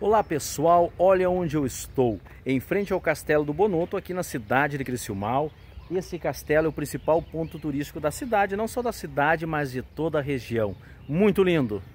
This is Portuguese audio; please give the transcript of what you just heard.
Olá pessoal, olha onde eu estou, em frente ao Castelo do Bonoto, aqui na cidade de Criciúmal. Esse castelo é o principal ponto turístico da cidade, não só da cidade, mas de toda a região. Muito lindo!